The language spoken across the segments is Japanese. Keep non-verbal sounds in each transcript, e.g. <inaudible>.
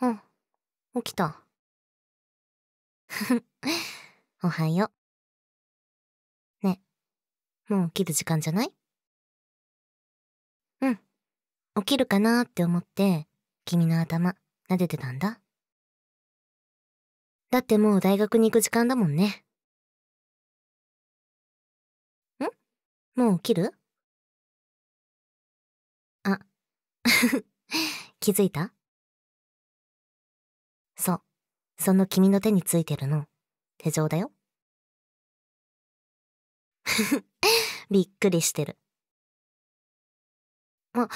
うん。起きた。<laughs> おはよう。ね。もう起きる時間じゃないうん。起きるかなって思って、君の頭、撫でてたんだ。だってもう大学に行く時間だもんね。んもう起きるあ、<laughs> 気づいたそう。その君の手についてるの、手錠だよ。<laughs> びっくりしてる。あ、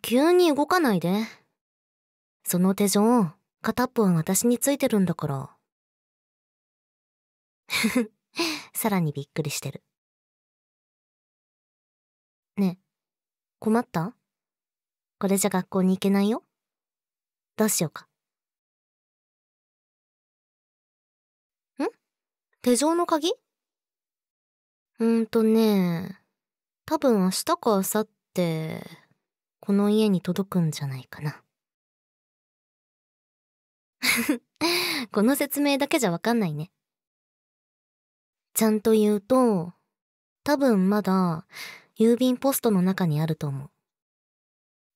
急に動かないで。その手錠、片っぽは私についてるんだから。<laughs> さらにびっくりしてる。ねえ、困ったこれじゃ学校に行けないよ。どうしようか。手錠の鍵うんとね、多分明日か明後日、この家に届くんじゃないかな。<laughs> この説明だけじゃわかんないね。ちゃんと言うと、多分まだ郵便ポストの中にあると思う。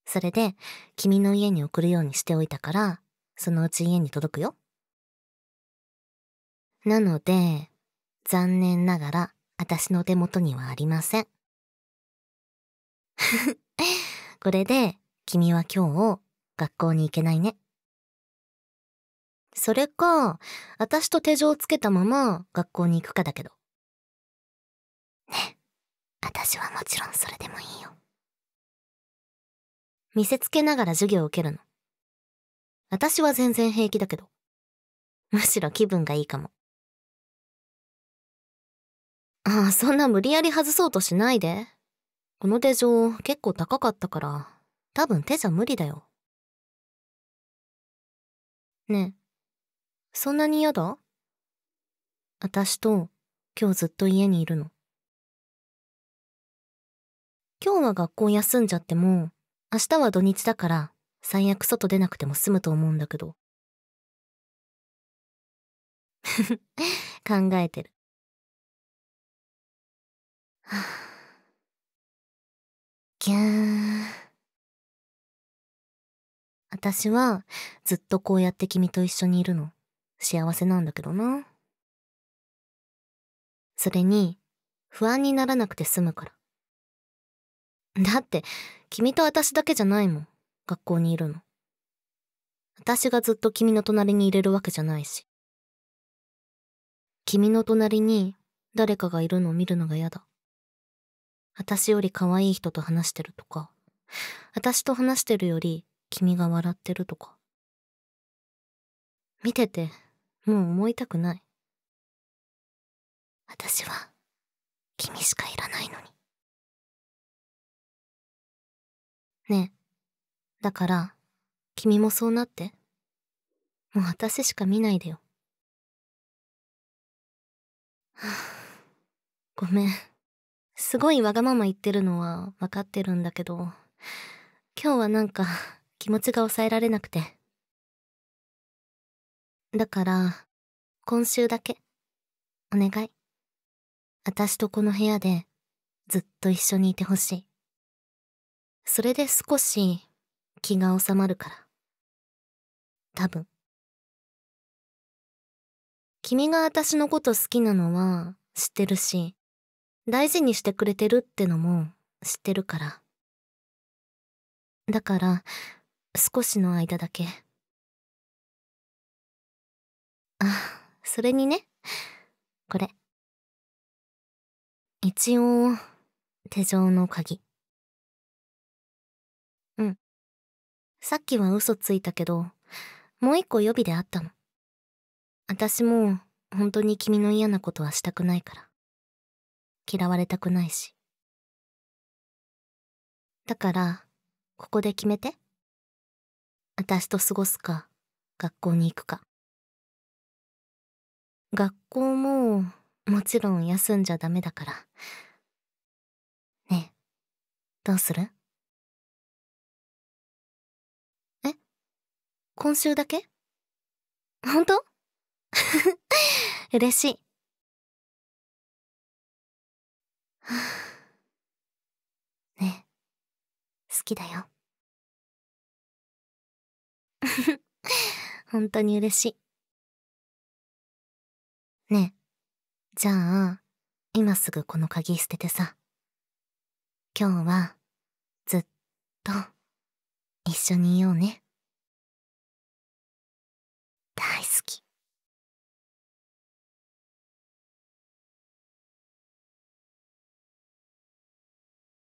それで、君の家に送るようにしておいたから、そのうち家に届くよ。なので、残念ながら私の手元にはありません。<laughs> これで君は今日学校に行けないね。それか、私と手錠をつけたまま学校に行くかだけど。ね、私はもちろんそれでもいいよ。見せつけながら授業を受けるの。私は全然平気だけど。むしろ気分がいいかも。ああ、そんな無理やり外そうとしないで。この手錠結構高かったから、多分手じゃ無理だよ。ねえ、そんなに嫌だ私と今日ずっと家にいるの。今日は学校休んじゃっても、明日は土日だから最悪外出なくても済むと思うんだけど。<laughs> 考えてる。ぎ <laughs> ゅーん。私はずっとこうやって君と一緒にいるの。幸せなんだけどな。それに、不安にならなくて済むから。だって、君と私だけじゃないもん。学校にいるの。私がずっと君の隣にいれるわけじゃないし。君の隣に誰かがいるのを見るのが嫌だ。私より可愛い人と話してるとか、私と話してるより君が笑ってるとか。見てて、もう思いたくない。私は、君しかいらないのに。ねえ、だから、君もそうなって。もう私しか見ないでよ。はあ、ごめん。すごいわがまま言ってるのは分かってるんだけど、今日はなんか <laughs> 気持ちが抑えられなくて。だから、今週だけ、お願い。私とこの部屋でずっと一緒にいてほしい。それで少し気が収まるから。多分。君が私のこと好きなのは知ってるし、大事にしてくれてるってのも知ってるから。だから、少しの間だけ。あ、それにね、これ。一応、手錠の鍵。うん。さっきは嘘ついたけど、もう一個予備であったの。私も、本当に君の嫌なことはしたくないから。嫌われたくないし。だから、ここで決めて。私と過ごすか、学校に行くか。学校も、もちろん休んじゃダメだから。ねえ、どうするえ今週だけ本当 <laughs> 嬉しい。<laughs> ね好きだよ <laughs> 本当に嬉しいねえじゃあ今すぐこの鍵捨ててさ今日はずっと一緒にいようね